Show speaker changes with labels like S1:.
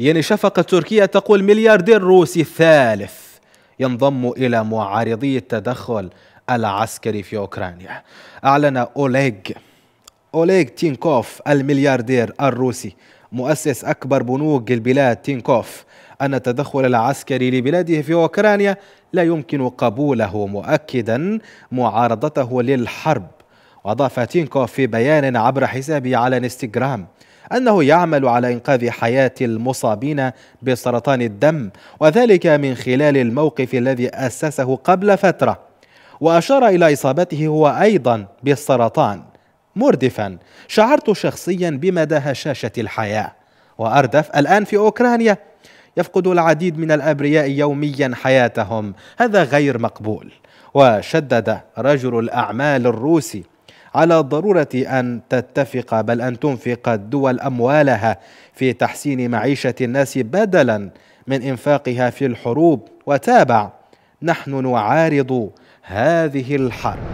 S1: يعني شفقة تركيا تقول ملياردير روسي ثالث ينضم إلى معارضي التدخل العسكري في أوكرانيا أعلن أوليغ أوليغ تينكوف الملياردير الروسي مؤسس أكبر بنوك البلاد تينكوف أن التدخل العسكري لبلاده في أوكرانيا لا يمكن قبوله مؤكدا معارضته للحرب وأضاف تينكوف في بيان عبر حسابه على انستغرام أنه يعمل على إنقاذ حياة المصابين بسرطان الدم وذلك من خلال الموقف الذي أسسه قبل فترة وأشار إلى إصابته هو أيضا بالسرطان مردفا شعرت شخصيا بمدى هشاشة الحياة وأردف الآن في أوكرانيا يفقد العديد من الأبرياء يوميا حياتهم هذا غير مقبول وشدد رجل الأعمال الروسي على ضروره ان تتفق بل ان تنفق الدول اموالها في تحسين معيشه الناس بدلا من انفاقها في الحروب وتابع نحن نعارض هذه الحرب